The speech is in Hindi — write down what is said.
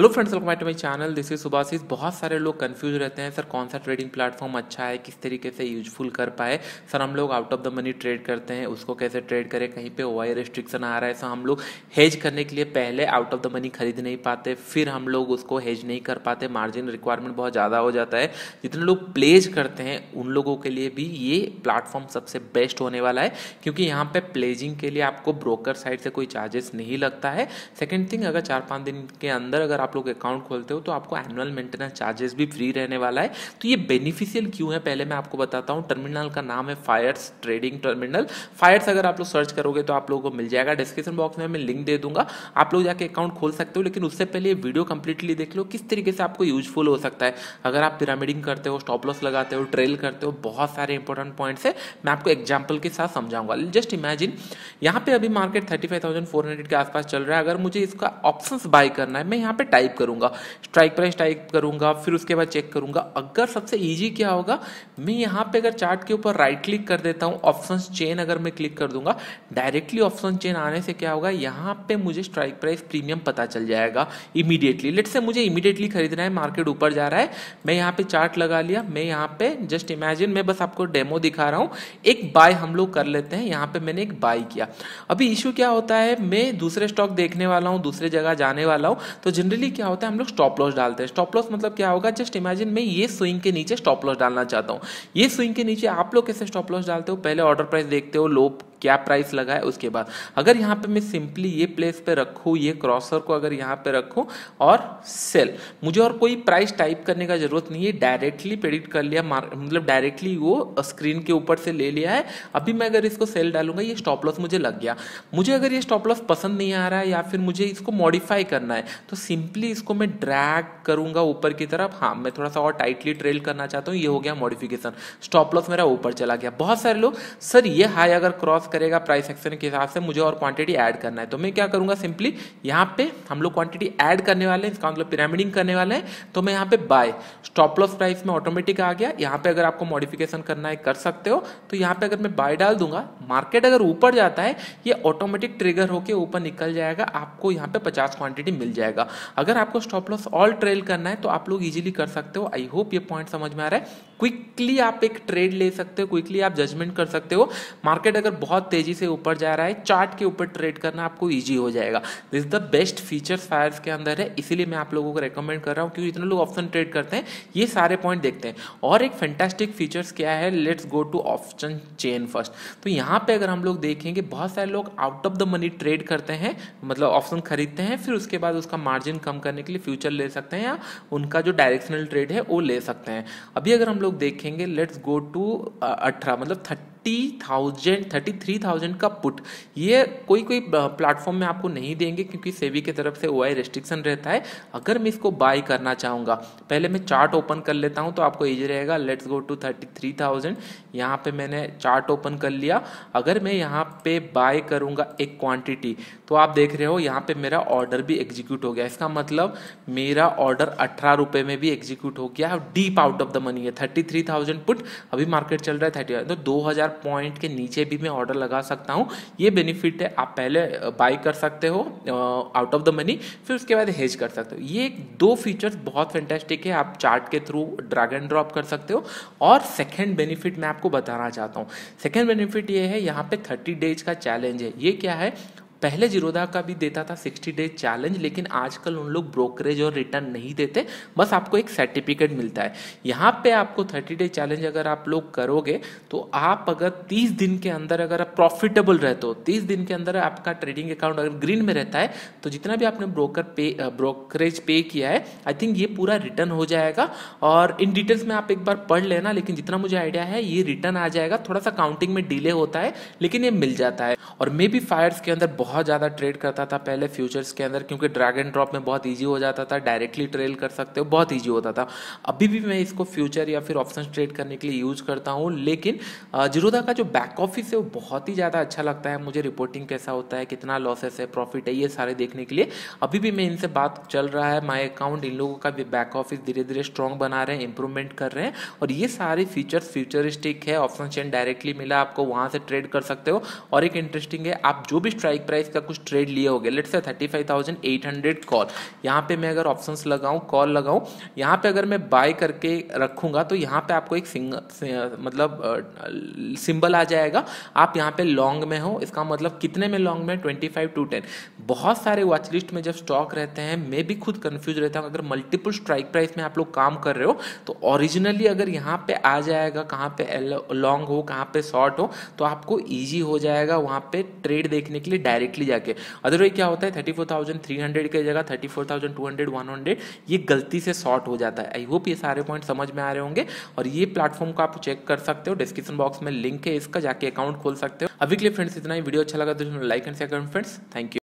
hello friends welcome to my channel this is Subhashis बहुत सारे लोग कंफ्यूज रहते हैं सर कौन सा ट्रेडिंग प्लेटफॉर्म अच्छा है किस तरीके से यूजफुल कर पाए सर हम लोग out of the money trade करते हैं उसको कैसे ट्रेड करें कहीं पे ओआई रिस्ट्रिक्शन आ रहा है सर हम लोग हेज करने के लिए पहले आउट ऑफ द मनी खरीद नहीं पाते फिर हम लोग उसको हेज नहीं कर पाते मार्जिन रिक्वायरमेंट बहुत ज़्यादा हो जाता है जितने लोग प्लेज करते हैं उन लोगों के लिए भी ये प्लेटफॉर्म सबसे बेस्ट होने वाला है क्योंकि यहाँ पर प्लेजिंग के लिए आपको ब्रोकर साइड से कोई चार्जेस नहीं लगता है सेकेंड थिंग अगर चार पाँच दिन के अंदर अगर आप लोग अकाउंट खोलते हो तो आपको एनुअल मेंटेनेंस चार्जेस भी फ्री रहने वाला है तो ये बेनिफिशियल क्यों है पहले मैं आपको बताता हूँ टर्मिनल का नाम है फायर्स ट्रेडिंग टर्मिनल फायर्स अगर आप लोग सर्च करोगे तो आप लोगों को मिल जाएगा डिस्क्रिप्शन बॉक्स में मैं लिंक दे दूंगा आप लोग जाके अकाउंट खोल सकते हो लेकिन उससे पहले ये वीडियो कंप्लीटली देख लो किस तरीके से आपको यूजफुल हो सकता है अगर आप पिरामिडिंग करते हो स्टॉप लॉस लगाते हो ट्रेल करते हो बहुत सारे इंपॉर्टेंट पॉइंट्स है मैं आपको एग्जाम्पल के साथ समझाऊंगा जस्ट इमेजिन यहाँ पे अभी मार्केट थर्टी के आसपास चल रहा है अगर मुझे इसका ऑप्शन बाय करना है मैं यहाँ पे टाइप करूंगा स्ट्राइक प्राइस टाइप करूंगा फिर उसके बाद चेक करूंगा अगर सबसे ईजी क्या होगा मैं यहाँ पे अगर चार्ट के ऊपर राइट क्लिक कर देता हूँ ऑप्शन चेन अगर मैं क्लिक कर दूंगा डायरेक्टली ऑप्शन चेन आने से क्या होगा यहाँ पे मुझे स्ट्राइक प्राइस प्रीमियम पता चल जाएगा इमीडिएटली लेट से मुझे इमीडिएटली खरीदना है मार्केट ऊपर जा रहा है मैं यहाँ पे चार्ट लगा लिया मैं यहाँ पे जस्ट इमेजिन मैं बस आपको डेमो दिखा रहा हूँ एक बाय हम लोग कर लेते हैं यहाँ पे मैंने एक बाय किया अभी इश्यू क्या होता है मैं दूसरे स्टॉक देखने वाला हूँ दूसरे जगह जाने वाला हूँ तो जनरली यूजली क्या होता है हम लोग स्टॉप लॉस डालते हैं स्टॉप लॉस मतलब क्या होगा जस्ट इमेजिन मैं ये स्विंग के नीचे स्टॉप लॉस डालना चाहता हूँ ये स्विंग के नीचे आप लोग कैसे स्टॉप लॉस डालते हो पहले ऑर्डर प्राइस देखते हो लो क्या प्राइस लगा है उसके बाद अगर यहाँ पे मैं सिंपली ये प्लेस पे रखूँ ये क्रॉसर को अगर यहाँ पे रखूँ और सेल मुझे और कोई प्राइस टाइप करने का जरूरत नहीं है डायरेक्टली प्रेडिक्ट कर लिया मतलब डायरेक्टली वो स्क्रीन के ऊपर से ले लिया है अभी मैं अगर इसको सेल डालूंगा ये स्टॉप लॉस मुझे लग गया मुझे अगर ये स्टॉप लॉस पसंद नहीं आ रहा है या फिर मुझे इसको मॉडिफाई करना है तो सिंपली सिंपली इसको मैं ड्रैग करूंगा ऊपर की तरफ हाँ मैं थोड़ा सा और टाइटली ट्रेल करना चाहता हूँ ये हो गया मॉडिफिकेशन स्टॉप लॉस मेरा ऊपर चला गया बहुत सारे लोग सर ये हाई अगर क्रॉस करेगा प्राइस एक्शन के हिसाब से मुझे और क्वांटिटी ऐड करना है तो मैं क्या करूंगा सिंपली यहाँ पे हम लोग क्वांटिटी ऐड करने वाले हैं इसका मतलब पिरामिडिंग करने वाले हैं तो मैं यहाँ पे बाय स्टॉप लॉस प्राइस में ऑटोमेटिक आ गया यहाँ पे अगर आपको मॉडिफिकेशन करना है कर सकते हो तो यहाँ पे अगर मैं बाय डाल दूंगा मार्केट अगर ऊपर जाता है ये ऑटोमेटिक ट्रिगर होकर ऊपर निकल जाएगा आपको यहाँ पे पचास क्वांटिटी मिल जाएगा अगर आपको स्टॉप लॉस ऑल ट्रेल करना है तो आप लोग इजीली कर सकते हो आई होप ये पॉइंट समझ में आ रहा है क्विकली आप एक ट्रेड ले सकते हो क्विकली आप जजमेंट कर सकते हो मार्केट अगर बहुत तेजी से ऊपर जा रहा है चार्ट के ऊपर ट्रेड करना आपको ईजी हो जाएगा this the best features Fyers के अंदर है इसीलिए मैं आप लोगों को रिकमेंड कर रहा हूँ क्योंकि इतने लोग ऑप्शन ट्रेड करते हैं ये सारे पॉइंट देखते हैं और एक फेंटेस्टिक फीचर्स क्या है let's go to option chain first तो यहाँ पे अगर हम लोग देखेंगे बहुत सारे लोग out of the money trade करते हैं मतलब ऑप्शन खरीदते हैं फिर उसके बाद उसका मार्जिन कम करने के लिए फ्यूचर ले सकते हैं या उनका जो डायरेक्शनल ट्रेड है वो ले सकते हैं अभी अगर हम लोग लोग देखेंगे लेट्स गो टू अठारह मतलब thirty thousand thirty three thousand का पुट ये कोई कोई प्लेटफॉर्म में आपको नहीं देंगे क्योंकि सेवी की तरफ से ओ रेस्ट्रिक्शन रहता है अगर मैं इसको बाय करना चाहूँगा पहले मैं चार्ट ओपन कर लेता हूँ तो आपको ईजी रहेगा let's go to thirty three thousand यहाँ पर मैंने चार्ट ओपन कर लिया अगर मैं यहाँ पे बाय करूँगा एक क्वांटिटी तो आप देख रहे हो यहाँ पे मेरा ऑर्डर भी एग्जीक्यूट हो गया इसका मतलब मेरा ऑर्डर अठारह रुपये में भी एग्जीक्यूट हो गया deep out of the money है थर्टी थ्री थाउजेंड पुट अभी मार्केट चल रहा है थर्टी तो दो हज़ार पॉइंट के नीचे भी मैं ऑर्डर लगा सकता हूँ ये बेनिफिट है आप पहले बाई कर सकते हो आउट ऑफ द मनी फिर उसके बाद हेज कर सकते हो ये दो फीचर्स बहुत फैंटेस्टिक है आप चार्ट के थ्रू ड्रैग एंड ड्रॉप कर सकते हो और सेकेंड बेनिफिट मैं आपको बताना चाहता हूँ सेकेंड बेनिफिट ये है यहाँ पे थर्टी डेज का चैलेंज है ये क्या है पहले जीरोदा का भी देता था सिक्सटी डेज चैलेंज लेकिन आजकल उन लोग ब्रोकरेज और रिटर्न नहीं देते बस आपको एक सर्टिफिकेट मिलता है यहाँ पे आपको थर्टी डे चैलेंज अगर आप लोग करोगे तो आप अगर तीस दिन के अंदर अगर आप प्रॉफिटेबल रहते हो तीस दिन के अंदर आपका ट्रेडिंग अकाउंट अगर ग्रीन में रहता है तो जितना भी आपने ब्रोकर पे ब्रोकरेज पे किया है आई थिंक ये पूरा रिटर्न हो जाएगा और इन डिटेल्स में आप एक बार पढ़ लेना लेकिन जितना मुझे आइडिया है ये रिटर्न आ जाएगा थोड़ा सा काउंटिंग में डिले होता है लेकिन ये मिल जाता है और मे बी फायर्स के अंदर बहुत बहुत ज़्यादा ट्रेड करता था पहले फ्यूचर्स के अंदर क्योंकि ड्रैग एंड ड्रॉप में बहुत ईजी हो जाता था डायरेक्टली ट्रेड कर सकते हो बहुत ईजी होता था अभी भी मैं इसको फ्यूचर या फिर ऑप्शन ट्रेड करने के लिए यूज़ करता हूँ लेकिन जिरोदा का जो बैक ऑफिस है वो बहुत ही ज़्यादा अच्छा लगता है मुझे रिपोर्टिंग कैसा होता है कितना लॉसेस है प्रॉफिट है ये सारे देखने के लिए अभी भी मैं इनसे बात चल रहा है माई अकाउंट इन लोगों का भी बैक ऑफिस धीरे धीरे स्ट्रॉन्ग बना रहे हैं इंप्रूवमेंट कर रहे हैं और ये सारे फीचर्स फ्यूचरिस्टिक है ऑप्शन चेन डायरेक्टली मिला आपको वहाँ से ट्रेड कर सकते हो और एक इंटरेस्टिंग है आप जो भी स्ट्राइक प्राइस प्राइस का कुछ ट्रेड लिए हो गया लेट से thirty five thousand eight hundred call यहाँ पे मैं अगर ऑप्शन लगाऊँ कॉल लगाऊँ यहाँ पे अगर मैं बाय करके रखूँगा तो यहाँ पे आपको एक सिंग मतलब सिंबल आ जाएगा आप यहाँ पे लॉन्ग में हो इसका मतलब कितने में लॉन्ग में ट्वेंटी फाइव टू टेन बहुत सारे वॉच लिस्ट में जब स्टॉक रहते हैं मैं भी खुद कन्फ्यूज रहता हूँ अगर मल्टीपल स्ट्राइक प्राइस में आप लोग काम कर रहे हो तो ओरिजिनली अगर यहाँ पे आ जाएगा कहाँ पे लॉन्ग हो कहाँ पे शॉर्ट हो तो आपको ईजी हो जाएगा वहाँ पे ट्रेड देखने के लिए डायरेक्ट डायरेक्टली जाके अदरवाइज क्या होता है thirty four thousand three hundred की जगह thirty four thousand two hundred one hundred ये गलती से शॉर्ट हो जाता है आई होप ये सारे पॉइंट समझ में आ रहे होंगे और ये प्लेटफॉर्म को आप चेक कर सकते हो डिस्क्रिप्शन बॉक्स में लिंक है इसका जाके अकाउंट खोल सकते हो अभी के लिए फ्रेंड्स इतना ही वीडियो अच्छा लगा तो like and share friends thank you